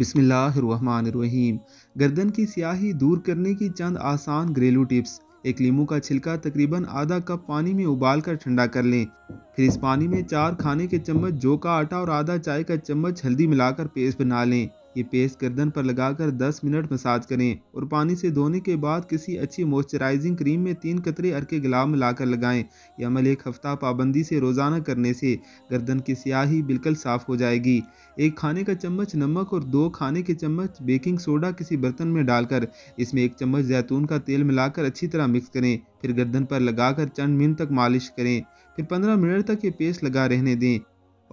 बिसमीम गर्दन की स्याही दूर करने की चंद आसान घरेलू टिप्स एक लीमू का छिलका तकरीबन आधा कप पानी में उबाल कर ठंडा कर लें फिर इस पानी में चार खाने के चम्मच जौ का आटा और आधा चाय का चम्मच हल्दी मिलाकर पेस्ट बना लें ये पेस्ट गर्दन पर लगाकर 10 मिनट मसाज करें और पानी से धोने के बाद किसी अच्छी मॉइस्चराइजिंग क्रीम में तीन कतरे अरके गुलाब मिलाकर लगाएं यह अमल एक हफ्ता पाबंदी से रोज़ाना करने से गर्दन की स्याही बिल्कुल साफ़ हो जाएगी एक खाने का चम्मच नमक और दो खाने के चम्मच बेकिंग सोडा किसी बर्तन में डालकर इसमें एक चम्मच जैतून का तेल मिलाकर अच्छी तरह मिक्स करें फिर गर्दन पर लगाकर चंद मिनट तक मालिश करें फिर 15 मिनट तक ये पेस्ट लगा रहने दें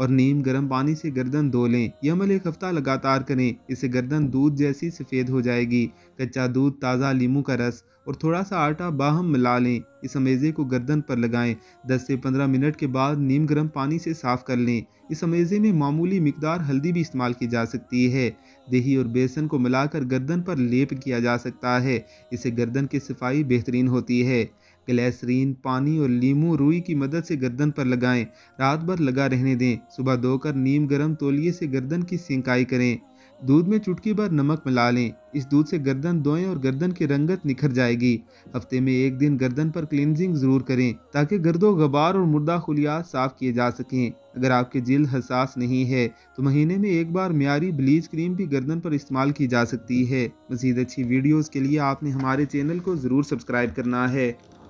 और नीम गर्म पानी से गर्दन धो लें यह अमल एक हफ्ता लगातार करें इससे गर्दन दूध जैसी सफ़ेद हो जाएगी कच्चा दूध ताज़ा लीमू का रस और थोड़ा सा आटा बाहम मिला लें इस अमेज़े को गर्दन पर लगाएं 10 से 15 मिनट के बाद नीम गर्म पानी से साफ़ कर लें इस अमेज़े में मामूली मकदार हल्दी भी इस्तेमाल की जा सकती है दही और बेसन को मिलाकर गर्दन पर लेप किया जा सकता है इससे गर्दन की सफाई बेहतरीन होती है ग्लैसरीन पानी और लीम रुई की मदद से गर्दन पर लगाएं रात भर लगा रहने दें सुबह धोकर नीम गर्म तोलिए से गर्दन की सिंकाई करें दूध में चुटकी भर नमक मिला लें इस दूध से गर्दन धोएं और गर्दन की रंगत निखर जाएगी हफ्ते में एक दिन गर्दन पर क्लिनजिंग ज़रूर करें ताकि गर्दो गबार और मुर्दा खुलिया साफ़ किए जा सकें अगर आपकी जिल हसास नहीं है तो महीने में एक बार मीरी ब्लीच क्रीम भी गर्दन पर इस्तेमाल की जा सकती है मज़ीद अच्छी वीडियोज़ के लिए आपने हमारे चैनल को ज़रूर सब्सक्राइब करना है